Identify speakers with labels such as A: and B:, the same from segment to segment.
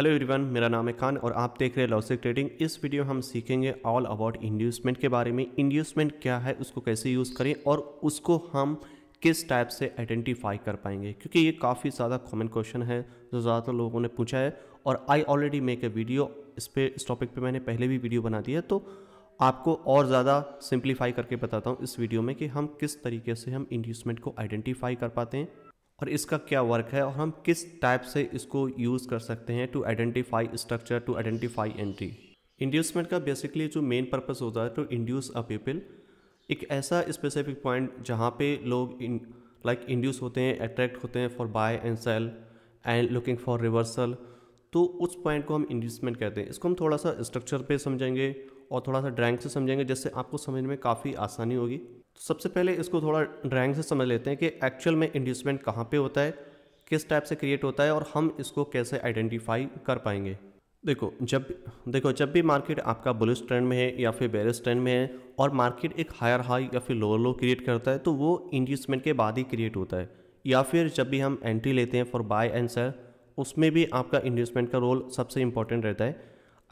A: Hello everyone मेरा नाम है खान और आप देख रहे हैं लॉसिक ट्रेडिंग इस वीडियो हम सीखेंगे ऑल अबाउट इंड्यूसमेंट के बारे में इंड्यूसमेंट क्या है उसको कैसे यूज़ करें और उसको हम किस टाइप से आइडेंटिफाई कर पाएंगे क्योंकि ये काफ़ी ज़्यादा कॉमन क्वेश्चन है जो ज़्यादातर लोगों ने पूछा है और I already make a video इस पर इस टॉपिक पर मैंने पहले भी वीडियो बना दिया तो आपको और ज़्यादा सिंप्लीफाई करके बताता हूँ इस वीडियो में कि हम किस तरीके से हम इंड्यूसमेंट को आइडेंटिफाई कर पाते हैं और इसका क्या वर्क है और हम किस टाइप से इसको यूज़ कर सकते हैं to identify structure to identify entry inducement का बेसिकली जो मेन पर्पज़ होता है टू इंड्यूस अ पीपल एक ऐसा स्पेसिफिक पॉइंट जहाँ पे लोग लाइक इंड्यूस होते हैं अट्रैक्ट होते हैं for buy and sell and looking for reversal तो उस पॉइंट को हम इंड्यूसमेंट कहते हैं इसको हम थोड़ा सा स्ट्रक्चर पे समझेंगे और थोड़ा सा ड्राइंग से समझेंगे जिससे आपको समझ में काफ़ी आसानी होगी सबसे पहले इसको थोड़ा ड्राइंग से समझ लेते हैं कि एक्चुअल में इंड्यूसमेंट कहाँ पे होता है किस टाइप से क्रिएट होता है और हम इसको कैसे आइडेंटिफाई कर पाएंगे देखो जब देखो जब भी मार्केट आपका बुलिस ट्रेंड में है या फिर बेरिस ट्रेंड में है और मार्केट एक हायर हाई या फिर लोअर लो क्रिएट करता है तो वो इंड्यूसमेंट के बाद ही क्रिएट होता है या फिर जब भी हम एंट्री लेते हैं फॉर बाय एंड सेल उसमें भी आपका इंड्यूसमेंट का रोल सबसे इंपॉर्टेंट रहता है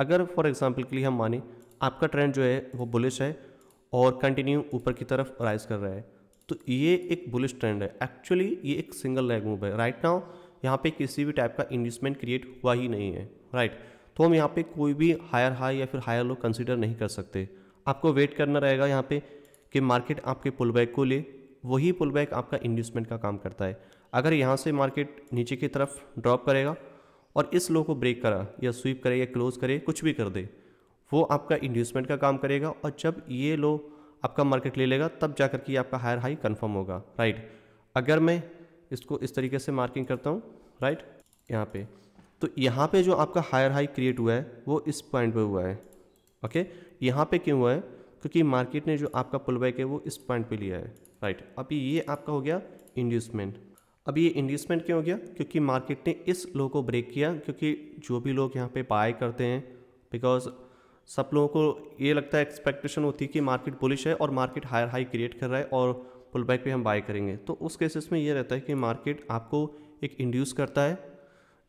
A: अगर फॉर एग्जाम्पल के लिए हम माने आपका ट्रेंड जो है वो बुलिश है और कंटिन्यू ऊपर की तरफ राइज कर रहा है तो ये एक बुलिश ट्रेंड है एक्चुअली ये एक सिंगल लेग मूव है राइट नाउ यहाँ पे किसी भी टाइप का इन्वेस्टमेंट क्रिएट हुआ ही नहीं है राइट तो हम यहाँ पे कोई भी हायर हाई या फिर हायर लो कंसिडर नहीं कर सकते आपको वेट करना रहेगा यहाँ पे कि मार्केट आपके पुल बैक को ले वही पुल बैक आपका इन्वेस्टमेंट का काम करता है अगर यहाँ से मार्केट नीचे की तरफ ड्रॉप करेगा और इस लो को ब्रेक करा या स्वीप करे या क्लोज करे कुछ भी कर दे वो आपका इंड्यूसमेंट का काम करेगा और जब ये लो आपका मार्केट ले लेगा तब जा के आपका हायर हाई कन्फर्म होगा राइट अगर मैं इसको इस तरीके से मार्किंग करता हूँ राइट यहाँ पे तो यहाँ पे जो आपका हायर हाई क्रिएट हुआ है वो इस पॉइंट पे हुआ है ओके यहाँ पे क्यों हुआ है क्योंकि मार्केट ने जो आपका पुल बैक है वो इस पॉइंट पे लिया है राइट अभी ये आपका हो गया इंड्यूसमेंट अब ये इंड्यूसमेंट क्यों हो गया क्योंकि मार्केट ने इस लो को ब्रेक किया क्योंकि जो भी लोग यहाँ पे बाय करते हैं बिकॉज सब लोगों को ये लगता है एक्सपेक्टेशन होती है कि मार्केट बुलिश है और मार्केट हायर हाई क्रिएट कर रहा है और पुल बैक पर हम बाय करेंगे तो उस केसेस में ये रहता है कि मार्केट आपको एक इंड्यूस करता है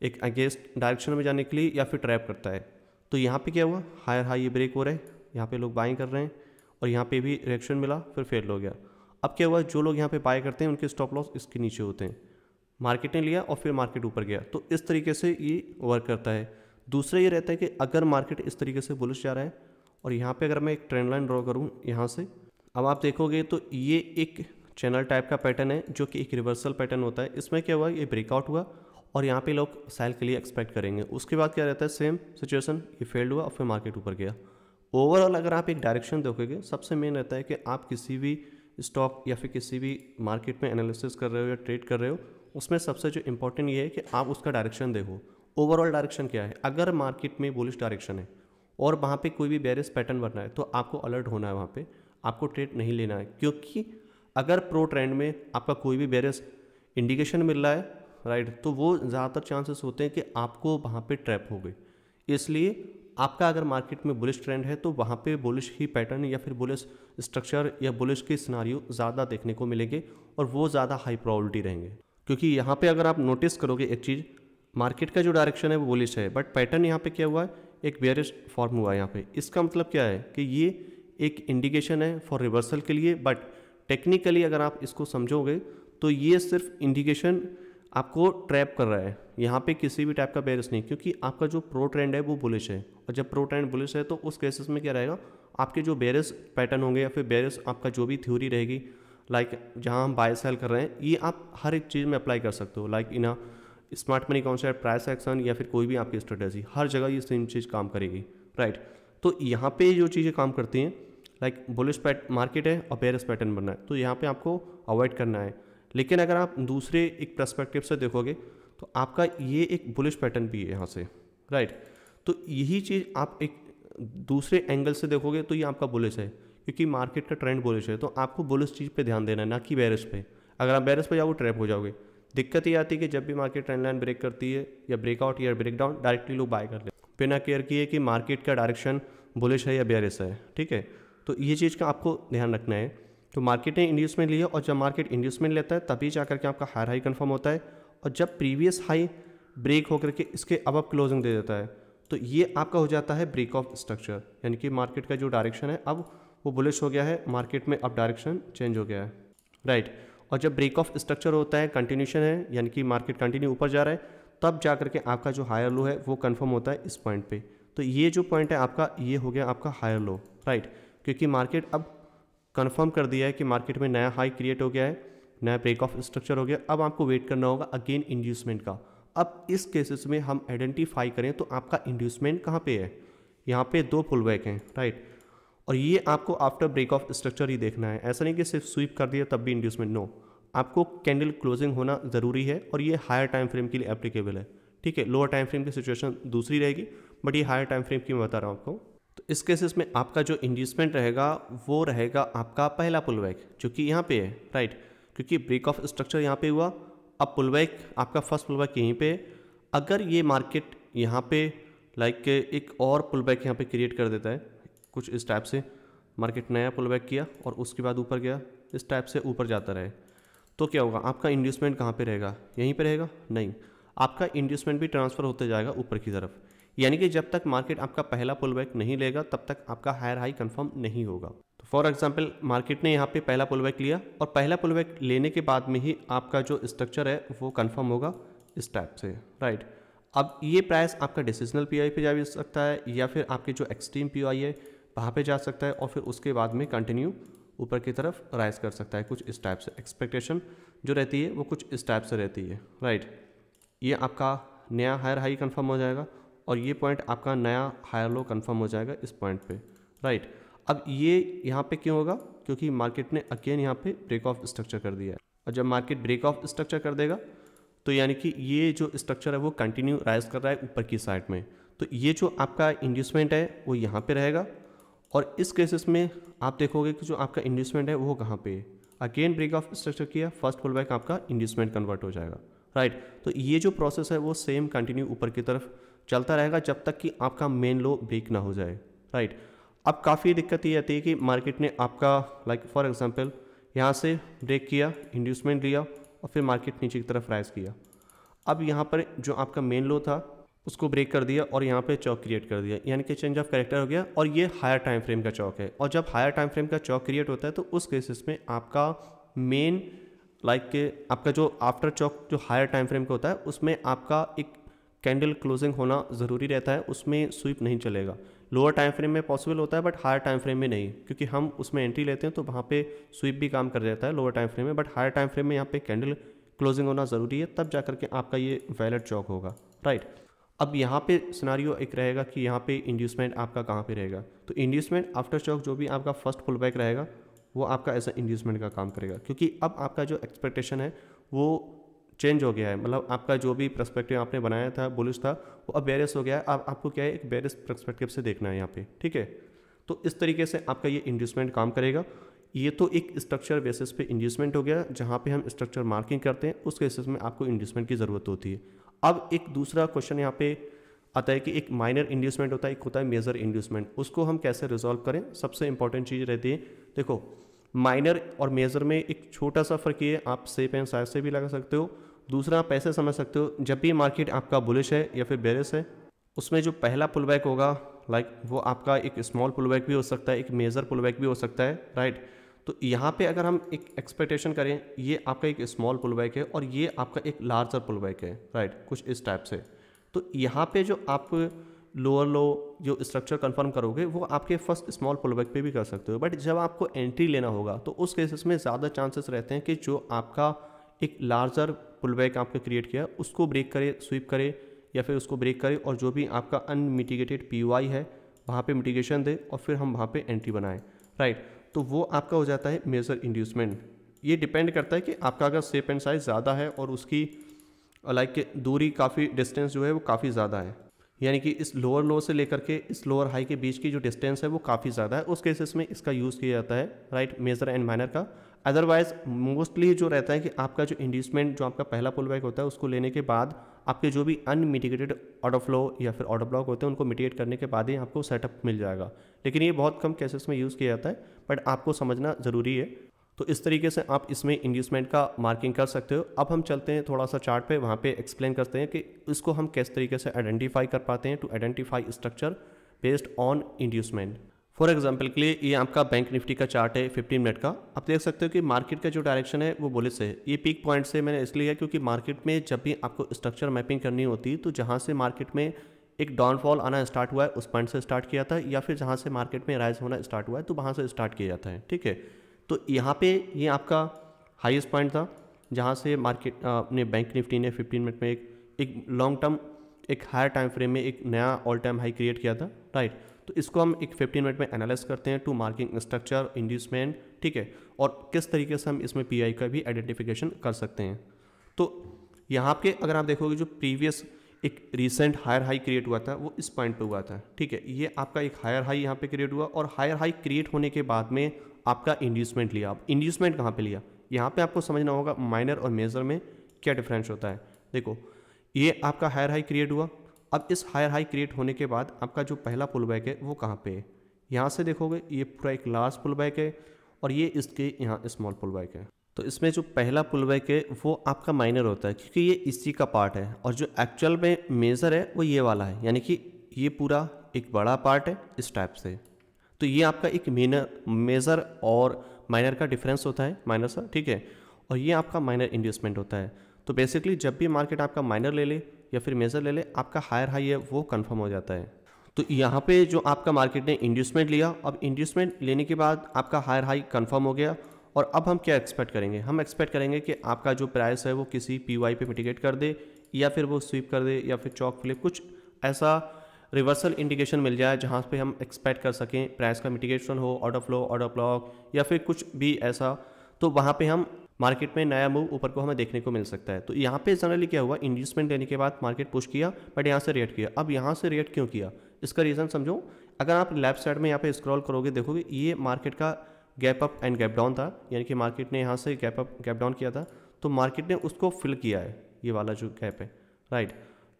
A: एक अगेंस्ट डायरेक्शन में जाने के लिए या फिर ट्रैप करता है तो यहाँ पे क्या हुआ हायर हाई ये ब्रेक हो रहा है यहाँ पे लोग बाइंग कर रहे हैं और यहाँ पे भी रिएक्शन मिला फिर फेल हो गया अब क्या हुआ जो लोग यहाँ पे बाय करते हैं उनके स्टॉप लॉस इसके नीचे होते हैं मार्केट ने लिया और फिर मार्केट ऊपर गया तो इस तरीके से ये वर्क करता है दूसरा ये रहता है कि अगर मार्केट इस तरीके से बुलिश जा रहा है और यहाँ पे अगर मैं एक ट्रेंड लाइन ड्रॉ करूँ यहाँ से अब आप देखोगे तो ये एक चैनल टाइप का पैटर्न है जो कि एक रिवर्सल पैटर्न होता है इसमें क्या हुआ ये ब्रेकआउट हुआ और यहाँ पे लोग सेल के लिए एक्सपेक्ट करेंगे उसके बाद क्या रहता है सेम सिचुएशन ये फेल्ड हुआ और फिर मार्केट ऊपर गया ओवरऑल अगर आप एक डायरेक्शन देखोगे सबसे मेन रहता है कि आप किसी भी स्टॉक या फिर किसी भी मार्केट में एनालिसिस कर रहे हो या ट्रेड कर रहे हो उसमें सबसे जो इम्पोर्टेंट ये है कि आप उसका डायरेक्शन देखो ओवरऑल डायरेक्शन क्या है अगर मार्केट में बुलिश डायरेक्शन है और वहाँ पे कोई भी बैरिस पैटर्न बनना है तो आपको अलर्ट होना है वहाँ पे आपको ट्रेड नहीं लेना है क्योंकि अगर प्रो ट्रेंड में आपका कोई भी बैरिस इंडिकेशन मिल रहा है राइट तो वो ज़्यादातर चांसेस होते हैं कि आपको वहाँ पर ट्रैप हो गई इसलिए आपका अगर मार्केट में बुलिश ट्रेंड है तो वहाँ पे बुलिश ही पैटर्न या फिर बुलिश स्ट्रक्चर या बुलिश के सिनारियो ज़्यादा देखने को मिलेंगे और वो ज़्यादा हाई प्रॉबलिटी रहेंगे क्योंकि यहाँ पे अगर आप नोटिस करोगे एक चीज़ मार्केट का जो डायरेक्शन है वो बोलिश है बट पैटर्न यहाँ पे क्या हुआ है एक बेयरिश फॉर्म हुआ है यहाँ पे इसका मतलब क्या है कि ये एक इंडिकेशन है फॉर रिवर्सल के लिए बट टेक्निकली अगर आप इसको समझोगे तो ये सिर्फ इंडिकेशन आपको ट्रैप कर रहा है यहाँ पे किसी भी टाइप का बेयरिश नहीं क्योंकि आपका जो प्रो ट्रेंड है वो बुलिश है और जब प्रो ट्रेंड बुलिश है तो उस केसेस में क्या रहेगा आपके जो बेयरिश पैटर्न होंगे या फिर बेयरिश आपका जो भी थ्योरी रहेगी लाइक जहाँ हम बाय सेल कर रहे हैं ये आप हर एक चीज़ में अप्लाई कर सकते हो like in a smart money concept price action या फिर कोई भी आपकी स्ट्रेटेजी हर जगह ये सेम चीज़ काम करेगी राइट तो यहाँ पे जो चीज़ें काम करती हैं लाइक बुलिश पैट मार्केट है और बेरस पैटर्न बनना है तो यहाँ पे आपको अवॉइड करना है लेकिन अगर आप दूसरे एक प्रस्पेक्टिव से देखोगे तो आपका ये एक बुलिश पैटर्न भी है यहाँ से राइट तो यही चीज़ आप एक दूसरे एंगल से देखोगे तो ये आपका बुलिश है क्योंकि मार्केट का ट्रेंड बुलिश है तो आपको बुलिश चीज़ पे ध्यान देना है ना कि बैरिस पे अगर आप बैरिस पे जाओगे ट्रैप हो जाओगे दिक्कत ये आती है कि जब भी मार्केट ट्रेंड लाइन ब्रेक करती है या ब्रेकआउट या ब्रेकडाउन डायरेक्टली लोग बाय कर ले बिना केयर किए कि मार्केट का डायरेक्शन बुलिश है या बेरिस है ठीक है तो ये चीज़ का आपको ध्यान रखना है तो मार्केट ने इंड्यूसमेंट लिया और जब मार्केट इंड्यूसमेंट लेता है तभी जा करके आपका हायर हाई कन्फर्म होता है और जब प्रीवियस हाई ब्रेक होकर के इसके अब अब क्लोजिंग दे देता है तो ये आपका हो जाता है ब्रेक ऑफ स्ट्रक्चर यानी कि मार्केट का जो डायरेक्शन है अब वो बुलिश हो गया है मार्केट में अब डायरेक्शन चेंज हो गया है राइट right. और जब ब्रेक ऑफ स्ट्रक्चर होता है कंटिन्यूशन है यानी कि मार्केट कंटिन्यू ऊपर जा रहा है तब जा करके आपका जो हायर लो है वो कन्फर्म होता है इस पॉइंट पर तो ये जो पॉइंट है आपका ये हो गया आपका हायर लो राइट क्योंकि मार्केट अब कन्फर्म कर दिया है कि मार्केट में नया हाई क्रिएट हो गया है नया ब्रेक ऑफ स्ट्रक्चर हो गया अब आपको वेट करना होगा अगेन इंड्यूसमेंट का अब इस केसेस में हम आइडेंटिफाई करें तो आपका इंड्यूसमेंट कहाँ पे है यहाँ पे दो पुलबैक बैक हैं राइट और ये आपको आफ्टर ब्रेक ऑफ स्ट्रक्चर ही देखना है ऐसा नहीं कि सिर्फ स्वीप कर दिया तब भी इंड्यूसमेंट नो आपको कैंडल क्लोजिंग होना ज़रूरी है और ये हायर टाइम फ्रेम के लिए एप्लीकेबल है ठीक है लोअर टाइम फ्रेम की सिचुएशन दूसरी रहेगी बट ये हायर टाइम फ्रेम की मैं बता रहा हूँ आपको तो इस केसेस में आपका जो इंड्यूसमेंट रहेगा वो रहेगा आपका पहला पुल बैक जो कि यहाँ पे है राइट क्योंकि ब्रेक ऑफ स्ट्रक्चर यहाँ पे हुआ अब पुल बैक आपका फर्स्ट पुल बैक यहीं पर अगर ये मार्केट यहाँ पे लाइक एक और पुलबैक यहाँ पे क्रिएट कर देता है कुछ इस टाइप से मार्केट नया पुल बैक किया और उसके बाद ऊपर गया इस टाइप से ऊपर जाता रहे तो क्या होगा आपका इन्वेस्टमेंट कहाँ पे रहेगा यहीं पे रहेगा नहीं आपका इन्वेस्टमेंट भी ट्रांसफ़र होते जाएगा ऊपर की तरफ यानी कि जब तक मार्केट आपका पहला पुल बैक नहीं लेगा तब तक आपका हायर हाई कंफर्म नहीं होगा तो फॉर एग्जाम्पल मार्केट ने यहाँ पे पहला पुल बैक लिया और पहला पुल बैक लेने के बाद में ही आपका जो स्ट्रक्चर है वो कन्फर्म होगा इस टाइप से राइट right. अब ये प्राइस आपका डिसीजनल पी पे जा भी सकता है या फिर आपके जो एक्सट्रीम पी है वहाँ पे जा सकता है और फिर उसके बाद में कंटिन्यू ऊपर की तरफ राइज कर सकता है कुछ इस टाइप से एक्सपेक्टेशन जो रहती है वो कुछ इस टाइप से रहती है राइट ये आपका नया हायर हाई कन्फर्म हो जाएगा और ये पॉइंट आपका नया हायर लो कन्फर्म हो जाएगा इस पॉइंट पर राइट अब ये यहाँ पर क्यों होगा क्योंकि मार्केट ने अगेन यहाँ पर ब्रेक ऑफ स्ट्रक्चर कर दिया है और जब मार्केट ब्रेक ऑफ स्ट्रक्चर कर देगा तो यानी कि ये जो स्ट्रक्चर है वो कंटिन्यू राइज कर रहा है ऊपर की साइड में तो ये जो आपका इंड्यूसमेंट है वो यहाँ पे रहेगा और इस केसेस में आप देखोगे कि जो आपका इन्वेस्टमेंट है वो कहाँ पे है अगेन ब्रेक ऑफ स्ट्रक्चर किया फर्स्ट पुल बैक आपका इन्वेस्टमेंट कन्वर्ट हो जाएगा राइट right. तो ये जो प्रोसेस है वो सेम कंटिन्यू ऊपर की तरफ चलता रहेगा जब तक कि आपका मेन लो ब्रेक ना हो जाए राइट right. अब काफ़ी दिक्कत ये आती है कि मार्केट ने आपका लाइक फॉर एग्जाम्पल यहाँ से ब्रेक किया इंड्यूसमेंट लिया और फिर मार्केट नीचे की तरफ राइज किया अब यहाँ पर जो आपका मेन लो था उसको ब्रेक कर दिया और यहाँ पे चौक क्रिएट कर दिया यानी कि चेंज ऑफ कैरेक्टर हो गया और ये हायर टाइम फ्रेम का चौक है और जब हायर टाइम फ्रेम का चौक क्रिएट होता है तो उस केसेस में आपका मेन लाइक like के आपका जो आफ्टर चौक जो हायर टाइम फ्रेम का होता है उसमें आपका एक कैंडल क्लोजिंग होना ज़रूरी रहता है उसमें स्वीप नहीं चलेगा लोअर टाइम फ्रेम में पॉसिबल होता है बट हायर टाइम फ्रेम में नहीं क्योंकि हम उसमें एंट्री लेते हैं तो वहाँ पे स्वीप भी काम कर जाता है लोअर टाइम फ्रेम में बट हायर टाइम फ्रेम में यहाँ पे कैंडल क्लोजिंग होना ज़रूरी है तब जा करके आपका ये वैलड चौक होगा राइट right. अब यहाँ पे सिनारियो एक रहेगा कि यहाँ पे इंड्यूसमेंट आपका कहाँ पे रहेगा तो इंड्यूसमेंट आफ्टर स्टॉक जो भी आपका फर्स्ट फुल बैक रहेगा वो आपका ऐसा इंड्यूसमेंट का काम करेगा क्योंकि अब आपका जो एक्सपेक्टेशन है वो चेंज हो गया है मतलब आपका जो भी प्रस्पेक्टिव आपने बनाया था बुलिश था वो अब बेरिस हो गया है अब आपको क्या है एक बेरिस प्रस्पेक्टिव से देखना है यहाँ पे ठीक है तो इस तरीके से आपका ये इंड्यूसमेंट काम करेगा ये तो एक स्ट्रक्चर बेसिस पे इंड्यूसमेंट हो गया जहाँ पे हम स्ट्रक्चर मार्किंग करते हैं उस केसेस में आपको इंड्यूसमेंट की ज़रूरत होती है अब एक दूसरा क्वेश्चन यहाँ पे आता है कि एक माइनर इंड्यूसमेंट होता है एक होता है मेजर इंड्यूसमेंट उसको हम कैसे रिजोल्व करें सबसे इंपॉर्टेंट चीज़ रहती है देखो माइनर और मेजर में एक छोटा सा फर्क ये आप सेफ एंड साइज से भी लगा सकते हो दूसरा आप ऐसे समझ सकते हो जब भी मार्केट आपका बुलिश है या फिर बेरिस है उसमें जो पहला पुलबैक होगा लाइक like, वो आपका एक स्मॉल पुलबैक भी हो सकता है एक मेजर पुलबैक भी हो सकता है राइट right? तो यहाँ पे अगर हम एक एक्सपेक्टेशन करें ये आपका एक स्मॉल पुल बैक है और ये आपका एक लार्जर पुल बैक है राइट कुछ इस टाइप से तो यहाँ पे जो आप लोअर लो जो स्ट्रक्चर कंफर्म करोगे वो आपके फर्स्ट स्मॉल पुल बैक पर भी कर सकते हो बट जब आपको एंट्री लेना होगा तो उस केसेस में ज़्यादा चांसेस रहते हैं कि जो आपका एक लार्जर पुल बैक आपने क्रिएट किया उसको ब्रेक करे स्वीप करे या फिर उसको ब्रेक करे और जो भी आपका अनमिटिगेटेड पी है वहाँ पर मिटिगेशन दे और फिर हम वहाँ पर एंट्री बनाएँ राइट तो वो आपका हो जाता है मेजर इंड्यूसमेंट ये डिपेंड करता है कि आपका अगर सेप एंड साइज ज़्यादा है और उसकी लाइक दूरी काफ़ी डिस्टेंस जो है वो काफ़ी ज़्यादा है यानी कि इस लोअर लो से लेकर के इस लोअर हाई के बीच की जो डिस्टेंस है वो काफ़ी ज़्यादा है उस केसेस में इसका यूज़ किया जाता है राइट मेजर एंड माइनर का अदरवाइज मोस्टली जो रहता है कि आपका जो इंड्यूसमेंट जो आपका पहला पुल बैक होता है उसको लेने के बाद आपके जो भी अनमिटिगेटेड ऑर्डर फ्लो या फिर ऑर्डर ब्लॉक होते हैं उनको मिटिगेट करने के बाद ही आपको सेटअप मिल जाएगा लेकिन ये बहुत कम केसेस में यूज़ किया जाता है बट आपको समझना ज़रूरी है तो इस तरीके से आप इसमें इंड्यूसमेंट का मार्किंग कर सकते हो अब हम चलते हैं थोड़ा सा चार्ट पे वहाँ पे एक्सप्लेन करते हैं कि इसको हम किस तरीके से आइडेंटिफाई कर पाते हैं to identify structure based on inducement for example के लिए ये आपका बैंक निफ्टी का चार्ट है फिफ्टीन मिनट का आप देख सकते हो कि मार्केट का जो डायरेक्शन है वो बोले से ये पीक पॉइंट से मैंने इसलिए है क्योंकि मार्केट में जब भी आपको स्ट्रक्चर मैपिंग करनी होती तो जहाँ से मार्केट में एक डाउनफॉल आना स्टार्ट हुआ है उस पॉइंट से स्टार्ट किया था या फिर जहाँ से मार्केट में राइज होना स्टार्ट हुआ है तो वहाँ से स्टार्ट किया जाता है ठीक है तो यहाँ पे ये आपका हाईएस्ट पॉइंट था जहाँ से मार्केट अपने बैंक निफ्टी ने 15 मिनट में एक एक लॉन्ग टर्म एक हायर टाइम फ्रेम में एक नया ऑल टाइम हाई क्रिएट किया था राइट तो इसको हम एक 15 मिनट में एनालाइज करते हैं टू मार्किंग स्ट्रक्चर इंड्यूसमेंट ठीक है और किस तरीके से हम इसमें पी का भी आइडेंटिफिकेशन कर सकते हैं तो यहाँ पे अगर आप देखोगे जो प्रीवियस एक रिसेंट हायर हाई क्रिएट हुआ था वो इस पॉइंट पे हुआ था ठीक है ये आपका एक हायर हाई यहाँ पे क्रिएट हुआ और हायर हाई क्रिएट होने के बाद में आपका इंड्यूसमेंट लिया आप इंड्यूसमेंट कहाँ पे लिया यहाँ पे आपको समझना होगा माइनर और मेजर में क्या डिफरेंस होता है देखो ये आपका हायर हाई क्रिएट हुआ अब इस हायर हाई क्रिएट होने के बाद आपका जो पहला पुल बैक है वो कहाँ पे है यहाँ से देखोगे ये पूरा एक लार्ज पुल बैक है और ये इसके यहाँ स्मॉल पुल बैक है तो इसमें जो पहला पुल बैक है वो आपका माइनर होता है क्योंकि ये इसी का पार्ट है और जो एक्चुअल में मेज़र है वो ये वाला है यानी कि ये पूरा एक बड़ा पार्ट है इस टाइप से तो ये आपका एक मेनर मेज़र और माइनर का डिफरेंस होता है माइनर सा ठीक है और ये आपका माइनर इन्वेस्टमेंट होता है तो बेसिकली जब भी मार्केट आपका माइनर ले ले या फिर मेजर ले ले आपका हायर हाई है वो कन्फर्म हो जाता है तो यहाँ पे जो आपका मार्केट ने इंड्यूसमेंट लिया अब इंड्यूसमेंट लेने के बाद आपका हायर हाई कन्फर्म हो गया और अब हम क्या एक्सपेक्ट करेंगे हम एक्सपेक्ट करेंगे कि आपका जो प्राइस है वो किसी पी वाई पे मिटिगेट कर दे या फिर वो स्वीप कर दे या फिर चौक फ्लिप कुछ ऐसा रिवर्सल इंडिकेशन मिल जाए जहाँ पे हम एक्सपेक्ट कर सकें प्राइस का मिटिगेशन हो ऑर्डर फ्लो ऑर्डर ब्लॉक या फिर कुछ भी ऐसा तो वहाँ पे हम मार्केट में नया मूव ऊपर को हमें देखने को मिल सकता है तो यहाँ पे जनरली क्या हुआ इंडस्टमेंट लेने के बाद मार्केट पुश किया बट यहाँ से रेट किया अब यहाँ से रेट क्यों किया इसका रीज़न समझो अगर आप लेफ्ट साइड में यहाँ पे स्क्रॉल करोगे देखोगे ये मार्केट का gap up and gap down था यानी कि मार्केट ने यहाँ से गैप अप गैप डाउन किया था तो मार्केट ने उसको फिल किया है ये वाला जो गैप है राइट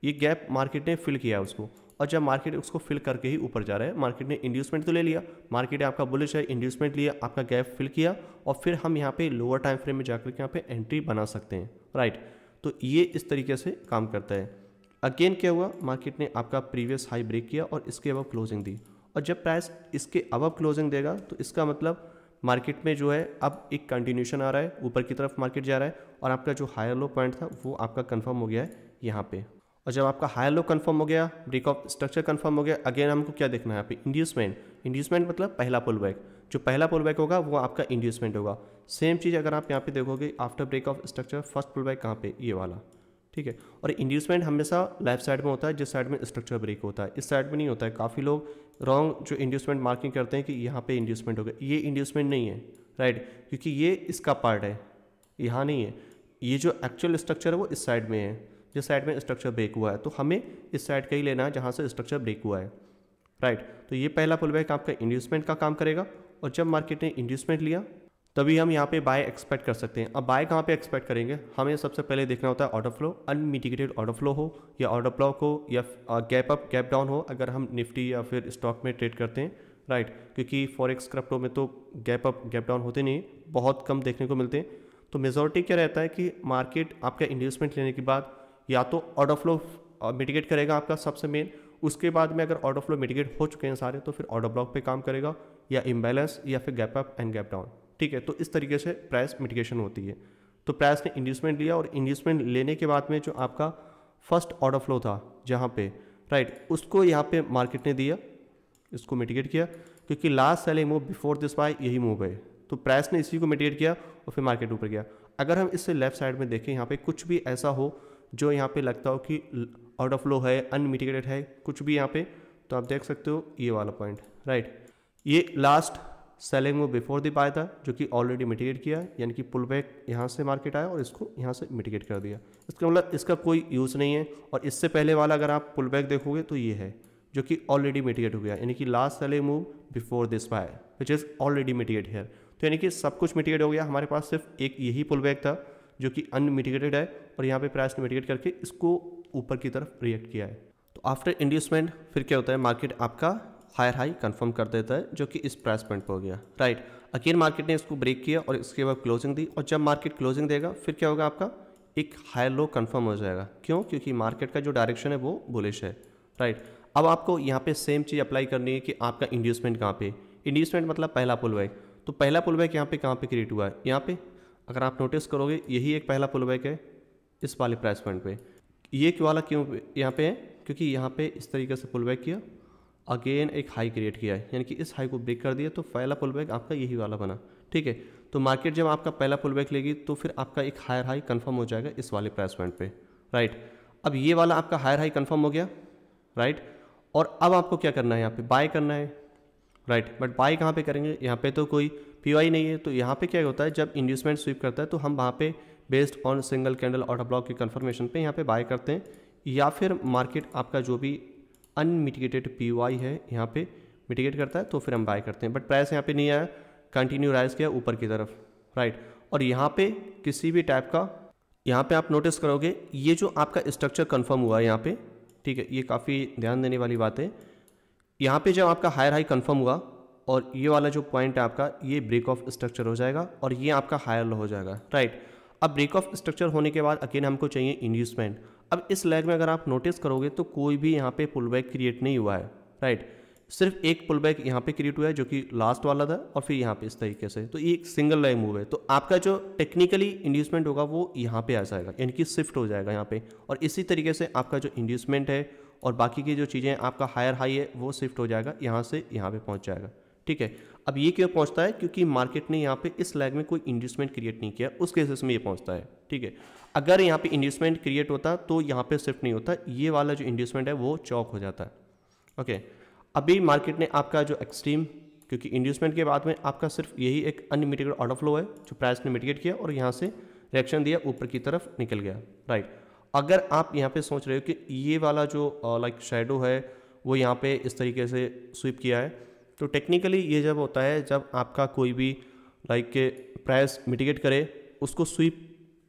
A: ये गैप मार्केट ने फिल किया है उसको और जब मार्केट उसको फिल करके ही ऊपर जा रहा है मार्केट ने इंड्यूसमेंट तो ले लिया मार्केट आपका बुलिश है इंड्यूसमेंट लिया आपका गैप फिल किया और फिर हम यहाँ पे लोअर टाइम फ्रेम में जाकर के यहाँ पे एंट्री बना सकते हैं राइट तो ये इस तरीके से काम करता है अगेन क्या हुआ मार्केट ने आपका प्रीवियस हाई ब्रेक किया और इसके अब क्लोजिंग दी और जब प्राइस इसके अब क्लोजिंग देगा तो इसका मतलब मार्केट में जो है अब एक कंटिन्यूशन आ रहा है ऊपर की तरफ मार्केट जा रहा है और आपका जो हायर लो पॉइंट था वो आपका कंफर्म हो गया है यहाँ पे और जब आपका हाई लो कन्फर्म हो गया ब्रेक ऑफ स्ट्रक्चर कन्फर्म हो गया अगेन हमको क्या देखना है यहाँ पे इंड्यूसमेंट इंड्यूसमेंट मतलब पहला पुल बैक जो पहला पुल बैक होगा वो आपका इंड्यूसमेंट होगा सेम चीज़ अगर आप यहाँ पे देखोगे after break of structure first pull back कहाँ पे ये वाला ठीक है और इंड्यूसमेंट हमेशा लेफ्ट साइड में होता है जिस साइड में स्ट्रक्चर ब्रेक होता है इस साइड में नहीं होता है काफ़ी लोग रॉन्ग जो इंड्यूसमेंट मार्किंग करते हैं कि यहाँ पे इंड्यूसमेंट हो गया ये इंड्यूसमेंट नहीं है राइट क्योंकि ये इसका पार्ट है यहाँ नहीं है ये जो एक्चुअल स्ट्रक्चर है वो इस साइड में है जिस साइड में स्ट्रक्चर ब्रेक हुआ है तो हमें इस साइड का ही लेना है जहाँ से स्ट्रक्चर ब्रेक हुआ है राइट तो ये पहला पुल बैक आपका इंड्यूसमेंट का काम करेगा और जब मार्केट ने इंड्यूसमेंट लिया तभी हम यहाँ पे बाय एक्सपेक्ट कर सकते हैं अब बाय कहाँ पे एक्सपेक्ट करेंगे हमें सबसे पहले देखना होता है order flow unmitigated order flow हो या ऑर्डर ब्लॉक हो या गैप अप गैप डाउन हो अगर हम निफ्टी या फिर स्टॉक में ट्रेड करते हैं राइट क्योंकि फॉरेक्स क्रप्टो में तो गैप अप गैप डाउन होते नहीं बहुत कम देखने को मिलते हैं तो मेजोरिटी क्या रहता है कि मार्केट आपका इन्वेस्टमेंट लेने के बाद या तो ऑर्डर फ्लो मिटिगेट करेगा आपका सबसे मेन उसके बाद में अगर ऑर्डर फ्लो मिटिगेट हो चुके हैं सारे तो फिर ऑर्डर ब्लॉक पे काम करेगा या इम्बैलेंस या फिर gap up and gap down ठीक है तो इस तरीके से प्राइस मिटिगेशन होती है तो प्राइस ने इंड्यूसमेंट लिया और इंड्यूसमेंट लेने के बाद में जो आपका फर्स्ट ऑर्डर फ्लो था जहाँ पे राइट उसको यहाँ पे मार्केट ने दिया इसको मिटिगेट किया क्योंकि last selling move before this buy यही मूव है तो प्राइस ने इसी को मिटिगेट किया और फिर मार्केट ऊपर गया अगर हम इससे लेफ्ट साइड में देखें यहाँ पे कुछ भी ऐसा हो जो यहाँ पे लगता हो कि आउट ऑफ लो है अनमिटिगेटेड है कुछ भी यहाँ पे तो आप देख सकते हो ये वाला पॉइंट राइट ये लास्ट सेलिंग वो बिफोर दी पाया था जो कि ऑलरेडी मिटिगेट किया यानी कि पुल बैक यहाँ से मार्केट आया और इसको यहाँ से मिटिगेट कर दिया इसका मतलब इसका कोई यूज़ नहीं है और इससे पहले वाला अगर आप पुल बैक देखोगे तो ये है जो कि ऑलरेडी मिटिगेट हो गया यानी कि last selling move before this buy which is already mitigate here तो यानी कि सब कुछ मिटिगेट हो गया हमारे पास सिर्फ एक यही पुल बैक था जो कि अनमिटिगेटेड है और यहाँ पे प्राइस ने मिटिगेट करके इसको ऊपर की तरफ रिएक्ट किया है तो आफ्टर इंड्यूसमेंट फिर क्या होता है मार्केट आपका हायर हाई कंफर्म कर देता है जो कि इस प्राइस पॉइंट पर हो गया राइट अकेर मार्केट ने इसको ब्रेक किया और इसके बाद क्लोजिंग दी और जब मार्केट क्लोजिंग देगा फिर क्या होगा आपका एक हायर लो कन्फर्म हो जाएगा क्यों क्योंकि मार्केट का जो डायरेक्शन है वो बुलिश है राइट अब आपको यहाँ पे सेम चीज़ अप्लाई करनी है कि आपका इंड्यूसमेंट कहाँ पे इंड्यूसमेंट मतलब पहला पुल बैक तो पहला पुल बैक यहाँ पे कहाँ पे क्रिएट हुआ है यहाँ पे अगर आप नोटिस करोगे यही एक पहला पुल बैक है इस वाले प्राइस पॉइंट पे ये वाला क्यों यहाँ पे है क्योंकि यहाँ पे इस तरीके से पुल बैक किया अगेन एक हाई क्रिएट किया है यानी कि इस हाई को ब्रेक कर दिया तो पहला पुल बैक आपका यही वाला बना ठीक है तो मार्केट जब आपका पहला पुल बैक लेगी तो फिर आपका एक हायर हाई कन्फर्म हो जाएगा इस वाले प्राइस पॉइंट पर राइट अब ये वाला आपका हायर हाई कन्फर्म हो गया राइट और अब आपको क्या करना है यहाँ पर बाय करना है राइट बट बाय कहाँ पर करेंगे यहाँ पर तो कोई पी नहीं है तो यहाँ पे क्या होता है जब इंड्यूसमेंट स्वीप करता है तो हम वहाँ पे based on single candle order block की कन्फर्मेशन पे यहाँ पे बाय करते हैं या फिर मार्केट आपका जो भी अनमिटिगेटेड पी है यहाँ पे मिटिगेट करता है तो फिर हम बाय करते हैं बट प्राइस यहाँ पे नहीं आया कंटिन्यू राइज किया ऊपर की तरफ राइट और यहाँ पे किसी भी टाइप का यहाँ पे आप नोटिस करोगे ये जो आपका स्ट्रक्चर कंफर्म हुआ है यहाँ पे ठीक है ये काफ़ी ध्यान देने वाली बात है यहाँ पे जब आपका हायर हाई कंफर्म हुआ और ये वाला जो पॉइंट है आपका ये ब्रेक ऑफ स्ट्रक्चर हो जाएगा और ये आपका हायर लो हो जाएगा राइट अब ब्रेक ऑफ स्ट्रक्चर होने के बाद अगेन हमको चाहिए इंड्यूसमेंट अब इस लेग में अगर आप नोटिस करोगे तो कोई भी यहाँ पे पुल बैक क्रिएट नहीं हुआ है राइट सिर्फ एक पुल बैक यहाँ पे क्रिएट हुआ है जो कि लास्ट वाला था और फिर यहाँ पे इस तरीके से तो ये एक सिंगल लाइन मूव है तो आपका जो टेक्निकली इंड्यूसमेंट होगा वो यहाँ पे आ जाएगा यानी कि शिफ्ट हो जाएगा यहाँ पे और इसी तरीके से आपका जो इंड्यूसमेंट है और बाकी की जो चीज़ें आपका हायर हाई है वो शिफ्ट हो जाएगा यहाँ से यहाँ पर पहुँच जाएगा ठीक है अब ये क्यों पहुंचता है क्योंकि मार्केट ने यहाँ पे इस लैग में कोई इंडस्टमेंट क्रिएट नहीं किया उस केसेस में ये पहुंचता है ठीक है अगर यहाँ पे इंडस्टमेंट क्रिएट होता तो यहाँ पे शिफ्ट नहीं होता ये वाला जो इंडस्टमेंट है वो चौक हो जाता है ओके अभी मार्केट ने आपका जो एक्सट्रीम क्योंकि इंडस्टमेंट के बाद में आपका सिर्फ यही एक अनलिमिटेड ऑर्डर फ्लो है जो प्राइस ने मिटिकेट किया और यहाँ से रिएक्शन दिया ऊपर की तरफ निकल गया राइट अगर आप यहाँ पर सोच रहे हो कि ये वाला जो लाइक शेडो है वो यहाँ पे इस तरीके से स्वीप किया है तो टेक्निकली ये जब होता है जब आपका कोई भी लाइक के प्राइस मिटिगेट करे उसको स्वीप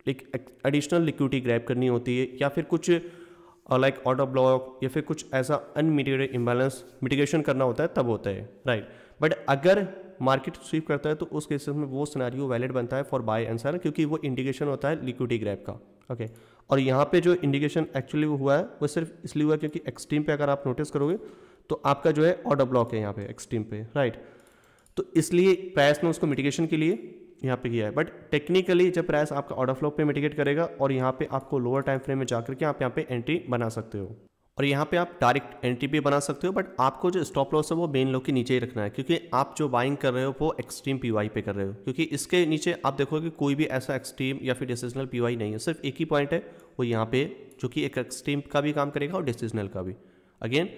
A: एक एडिशनल लिक्विटी ग्रैप करनी होती है या फिर कुछ लाइक ऑटो ब्लॉक या फिर कुछ ऐसा अनमिटिगेटेड इम्बैलेंस मिटिगेशन करना होता है तब होता है राइट right. बट अगर मार्केट स्वीप करता है तो उस केसेस में वो सिनारी वैलिड बनता है फॉर बाय एंड सेल क्योंकि वो इंडिकेशन होता है लिक्विटी ग्रैप का ओके okay. और यहाँ पे जो इंडिकेशन एक्चुअली हुआ है वो सिर्फ इसलिए हुआ है क्योंकि एक्सट्रीम पे अगर आप नोटिस करोगे तो आपका जो है ऑर्डर ब्लॉक है यहाँ पे एक्सट्रीम पे राइट तो इसलिए प्राइस ने उसको मिटिगेशन के लिए यहाँ पे किया है बट टेक्निकली जब प्राइस आपका ऑर्डर फ्लो पे मिटिगेट करेगा और यहाँ पे आपको लोअर टाइम फ्रेम में जाकर के आप यहाँ पे एंट्री बना सकते हो और यहाँ पे आप डायरेक्ट एंट्री भी बना सकते हो बट आपको जो स्टॉप लॉस है वो मेन लॉक के नीचे ही रखना है क्योंकि आप जो बाइंग कर रहे हो वो एक्सट्रीम पीवाई पे कर रहे हो क्योंकि इसके नीचे आप देखोगे कोई भी ऐसा एक्सट्रीम या फिर डिसीजनल पी नहीं है सिर्फ एक ही पॉइंट है वो यहाँ पे जो कि एक एक्सट्रीम का भी काम करेगा और डिसीजनल का भी अगेन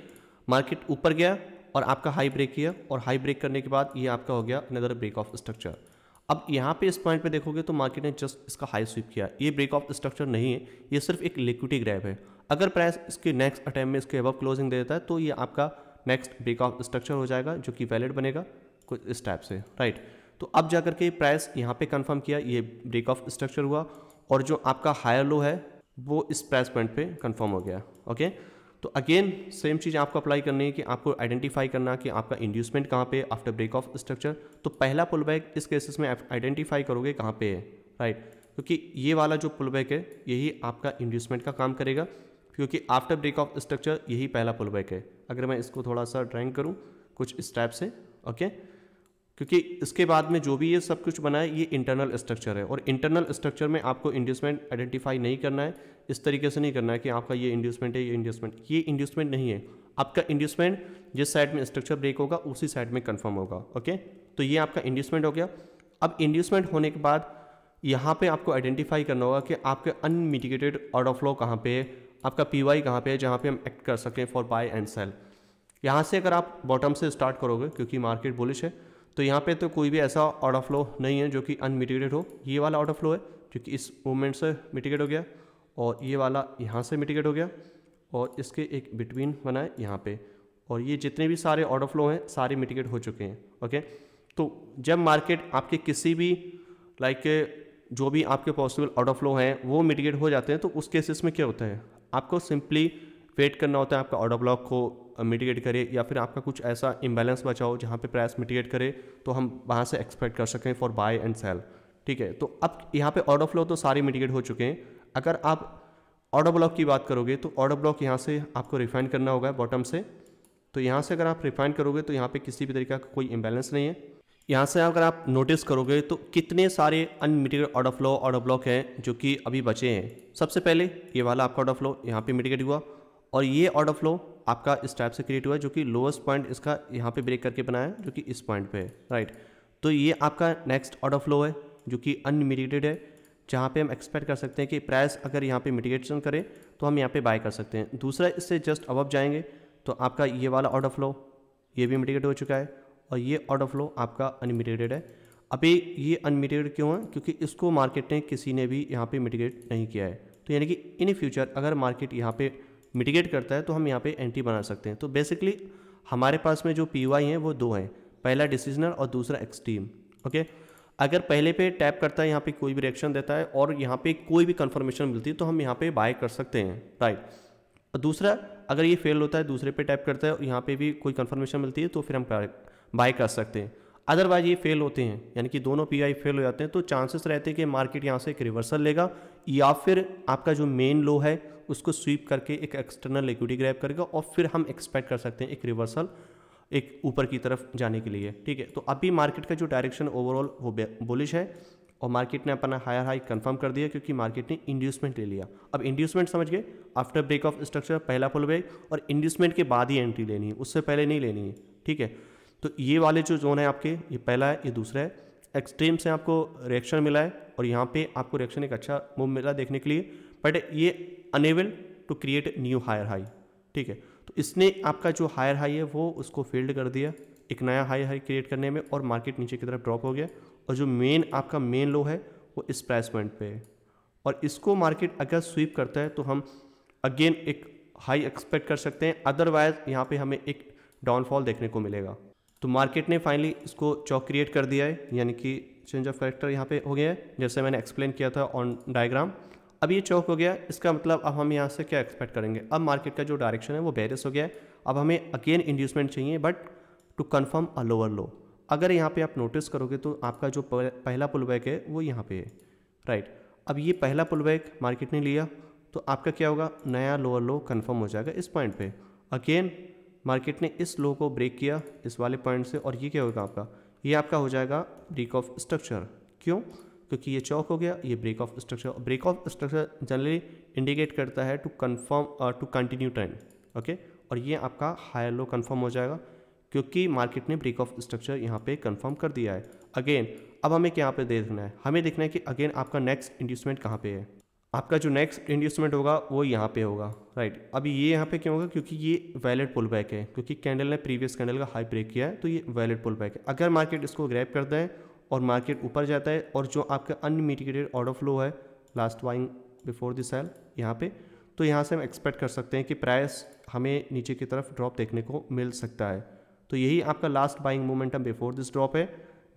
A: मार्केट ऊपर गया और आपका हाई ब्रेक किया और हाई ब्रेक करने के बाद ये आपका हो गया अनदर ब्रेक ऑफ स्ट्रक्चर अब यहाँ पे इस पॉइंट पे देखोगे तो मार्केट ने जस्ट इसका हाई स्वीप किया ये ब्रेक ऑफ स्ट्रक्चर नहीं है ये सिर्फ एक लिक्विटी ग्रैप है अगर प्राइस इसके नेक्स्ट अटैम्प में इसके अब क्लोजिंग दे देता है तो ये आपका नेक्स्ट ब्रेक ऑफ स्ट्रक्चर हो जाएगा जो कि वैलिड बनेगा कुछ इस टाइप से राइट तो अब जा करके प्राइस यहाँ पे कंफर्म किया ये ब्रेक ऑफ स्ट्रक्चर हुआ और जो आपका हायर लो है वो इस प्राइस पॉइंट पे कंफर्म हो गया ओके तो अगेन सेम चीज़ आपको अप्लाई करनी है कि आपको आइडेंटिफाई करना कि आपका इंड्यूसमेंट कहाँ पे आफ्टर ब्रेक ऑफ स्ट्रक्चर तो पहला पुल बैक इस केसेस में आइडेंटिफाई करोगे कहाँ पे है राइट क्योंकि ये वाला जो पुल बैक है यही आपका इंड्यूसमेंट का काम करेगा क्योंकि आफ्टर ब्रेक ऑफ स्ट्रक्चर यही पहला पुल बैक है अगर मैं इसको थोड़ा सा ड्राइंग करूँ कुछ स्टेप से ओके okay? क्योंकि इसके बाद में जो भी ये सब कुछ बना है ये इंटरनल स्ट्रक्चर है और इंटरनल स्ट्रक्चर में आपको इंड्यूसमेंट आइडेंटिफाई नहीं करना है इस तरीके से नहीं करना है कि आपका ये इंड्यूसमेंट है ये इंड्यूसमेंट ये इंड्यूसमेंट नहीं है आपका इंड्यूसमेंट जिस साइड में स्ट्रक्चर ब्रेक होगा उसी साइड में कन्फर्म होगा ओके तो ये आपका इंड्यूसमेंट हो गया अब इंड्यूसमेंट होने के बाद यहाँ पर आपको आइडेंटिफाई करना होगा कि आपके अनमिटिगेटेड आउट ऑफ लॉ कहाँ पर है आपका पी वाई कहाँ पर है जहाँ पर हम एक्ट कर सकें फॉर बाय एंड सेल यहाँ से अगर आप बॉटम से स्टार्ट करोगे क्योंकि मार्केट बुलिश है तो यहाँ पे तो कोई भी ऐसा आउट ऑफ फ्लो नहीं है जो कि अनमिटिगेटेड हो ये वाला आउट ऑफ फ्लो है जो कि इस मूवमेंट से मिटिगेट हो गया और ये वाला यहाँ से मिटिगेट हो गया और इसके एक बिटवीन बनाए यहाँ पे और ये जितने भी सारे ऑफ फ्लो हैं सारे मिटिगेट हो चुके हैं ओके तो जब मार्केट आपके किसी भी लाइक जो भी आपके पॉसिबल ऑफ फ्लो हैं वो मिटिगेट हो जाते हैं तो उस केसेस में क्या होता है आपको सिंपली वेट करना होता है आपका ऑर्डर ब्लॉक को मिटिगेट करे या फिर आपका कुछ ऐसा इम्बेलेंस बचाओ जहाँ पे प्राइस मिटिगेट करे तो हम वहाँ से एक्सपेक्ट कर सकें फॉर बाय एंड सेल ठीक है तो अब यहाँ पे ऑर्डर फ्लो तो सारे मिटिगेट हो चुके हैं अगर आप ऑर्डर ब्लॉक की बात करोगे तो ऑर्डर ब्लॉक यहाँ से आपको रिफाइन करना होगा बॉटम से तो यहाँ से अगर आप रिफाइन करोगे तो यहाँ पर किसी भी तरीका का कोई इम्बेलेंस नहीं है यहाँ से अगर आप नोटिस करोगे तो कितने सारे unmitigate order flow order block हैं जो कि अभी बचे हैं सबसे पहले ये वाला आपका ऑर्डर फ्लो यहाँ पे मिटिगेट हुआ और ये ऑर्डर फ्लो आपका इस टाइप से क्रिएट हुआ है जो कि लोएस्ट पॉइंट इसका यहाँ पे ब्रेक करके बनाया है जो कि इस पॉइंट पे है राइट तो ये आपका नेक्स्ट ऑर्डर फ्लो है जो कि अनमिटिगेटेड है जहाँ पे हम एक्सपेक्ट कर सकते हैं कि प्राइस अगर यहाँ पे मिटिगेशन करें तो हम यहाँ पे बाय कर सकते हैं दूसरा इससे जस्ट अबव जाएंगे तो आपका ये वाला ऑर्डर फ्लो ये भी मिटिगेट हो चुका है और ये ऑर्डर फ्लो आपका अनमिटिगेटेड है अभी ये अनमिटिगेटेड क्यों है क्योंकि इसको मार्केट ने किसी ने भी यहाँ पे मिटिगेट नहीं किया है तो यानी कि इन फ्यूचर अगर मार्केट यहाँ पर मिटिगेट करता है तो हम यहाँ पे एंट्री बना सकते हैं तो बेसिकली हमारे पास में जो पी हैं वो दो हैं पहला डिसीजनर और दूसरा एक्सट्रीम ओके अगर पहले पे टैप करता है यहाँ पे कोई भी रिएक्शन देता है और यहाँ पे कोई भी कन्फर्मेशन मिलती है तो हम यहाँ पे बाय कर सकते हैं राइट और दूसरा अगर ये फेल होता है दूसरे पे टैप करता है और यहाँ पे भी कोई कन्फर्मेशन मिलती है तो फिर हम बाय कर सकते हैं अदरवाइज ये फेल होते हैं यानी कि दोनों पी फेल हो जाते हैं तो चांसेस रहते हैं कि मार्केट यहाँ से एक रिवर्सल लेगा या फिर आपका जो मेन लो है उसको स्वीप करके एक एक्सटर्नल लिक्विडी ग्रैप करेगा और फिर हम एक्सपेक्ट कर सकते हैं एक रिवर्सल एक ऊपर की तरफ जाने के लिए ठीक है तो अभी मार्केट का जो डायरेक्शन ओवरऑल वो बुलिश है और मार्केट ने अपना हायर हाई कंफर्म कर दिया क्योंकि मार्केट ने इंड्यूसमेंट ले लिया अब इंड्यूसमेंट समझ गए आफ्टर ब्रेक ऑफ स्ट्रक्चर पहला पुल ब्रेक और इंड्यूसमेंट के बाद ही एंट्री लेनी है उससे पहले नहीं लेनी है ठीक है तो ये वाले जो जोन है आपके ये पहला है ये दूसरा है एक्सट्रीम से आपको रिएक्शन मिला है और यहाँ पे आपको रिएक्शन एक अच्छा मूव मिला देखने के लिए बट ये unable to create new higher high ठीक है तो इसने आपका जो हायर हाई है वो उसको फील्ड कर दिया एक नया हाई हाई क्रिएट करने में और मार्केट नीचे की तरफ ड्रॉप हो गया और जो मेन आपका मेन लो है वो इस प्राइस पॉइंट पे है और इसको मार्केट अगर स्वीप करता है तो हम अगेन एक हाई एक्सपेक्ट कर सकते हैं अदरवाइज यहाँ पे हमें एक डाउनफॉल देखने को मिलेगा तो मार्केट ने फाइनली इसको चौक क्रिएट कर दिया है यानी कि चेंज ऑफ करेक्टर यहाँ पर हो गया है जैसे मैंने एक्सप्लेन किया था ऑन डायग्राम अब ये चौक हो गया इसका मतलब अब हम यहाँ से क्या एक्सपेक्ट करेंगे अब मार्केट का जो डायरेक्शन है वो बेरिस हो गया है अब हमें अगेन इंड्यूसमेंट चाहिए but to confirm a lower low अगर यहाँ पे आप नोटिस करोगे तो आपका जो पहला बैक है वो यहाँ पे है राइट अब ये पहला बैक मार्केट ने लिया तो आपका क्या होगा नया लोअर लो कन्फर्म हो जाएगा इस पॉइंट पर अगेन मार्केट ने इस लो को ब्रेक किया इस वाले पॉइंट से और ये क्या होगा आपका ये आपका हो जाएगा ब्रेक ऑफ स्ट्रक्चर क्यों क्योंकि ये चौक हो गया ये break of structure break of structure generally indicate करता है to confirm to continue trend okay और ये आपका हाई लो कन्फर्म हो जाएगा क्योंकि मार्केट ने ब्रेक ऑफ स्ट्रक्चर यहाँ पे कन्फर्म कर दिया है अगेन अब हमें यहाँ पे देखना है हमें देखना है कि अगेन आपका नेक्स्ट इंड्यूसमेंट कहाँ पे है आपका जो नेक्स्ट इंड्यूसमेंट होगा वो यहाँ पे होगा राइट अभी ये यहाँ पे क्यों होगा क्योंकि ये वैलिड पुल बैक है क्योंकि कैंडल ने प्रीवियस कैंडल का हाई ब्रेक किया है तो ये वैलिड पुल बैक है अगर मार्केट इसको ग्रैप करता है और मार्केट ऊपर जाता है और जो आपका अनमिटिगेटेड ऑर्डर फ्लो है last buying before the sell यहाँ पे तो यहाँ से हम एक्सपेक्ट कर सकते हैं कि प्राइस हमें नीचे की तरफ ड्रॉप देखने को मिल सकता है तो यही आपका last buying momentum before this drop है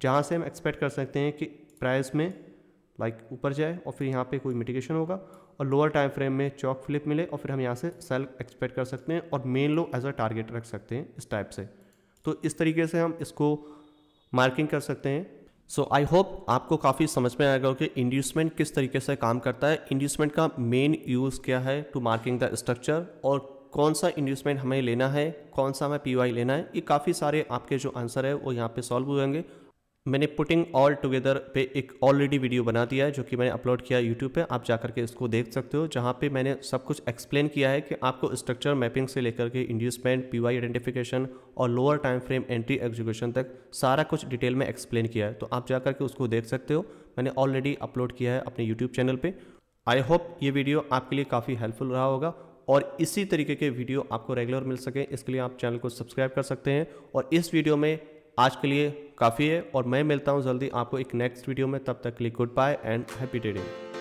A: जहाँ से हम एक्सपेक्ट कर सकते हैं कि प्राइस में लाइक like ऊपर जाए और फिर यहाँ पे कोई मिटिगेशन होगा और लोअर टाइम फ्रेम में चौक फ्लिप मिले और फिर हम यहाँ से सेल एक्सपेक्ट कर सकते हैं और main low as a target रख सकते हैं इस टाइप से तो इस तरीके से हम इसको मार्किंग कर सकते हैं सो आई होप आपको काफ़ी समझ में आएगा कि इंड्यूसमेंट किस तरीके से काम करता है इंड्यूसमेंट का मेन यूज़ क्या है टू मार्किंग द स्ट्रक्चर और कौन सा इंड्यूसमेंट हमें लेना है कौन सा हमें पी लेना है ये काफ़ी सारे आपके जो आंसर है वो यहाँ पे सॉल्व हो जाएंगे मैंने पुटिंग ऑल टुगेदर पे एक ऑलरेडी वीडियो बना दिया है जो कि मैंने अपलोड किया यूट्यूब पे आप जा करके इसको देख सकते हो जहाँ पे मैंने सब कुछ एक्सप्लेन किया है कि आपको स्ट्रक्चर मैपिंग से लेकर के इंड्यूसमेंट वाई आइडेंटिफिकेशन और lower time frame entry execution तक सारा कुछ डिटेल में एक्सप्लेन किया है तो आप जा करके उसको देख सकते हो मैंने ऑलरेडी अपलोड किया है अपने यूट्यूब चैनल पर आई होप ये वीडियो आपके लिए काफ़ी हेल्पफुल रहा होगा और इसी तरीके के वीडियो आपको रेगुलर मिल सके इसके लिए आप चैनल को सब्सक्राइब कर सकते हैं और इस वीडियो में आज के लिए काफ़ी है और मैं मिलता हूँ जल्दी आपको एक नेक्स्ट वीडियो में तब तक click good bye and happy डेडिंग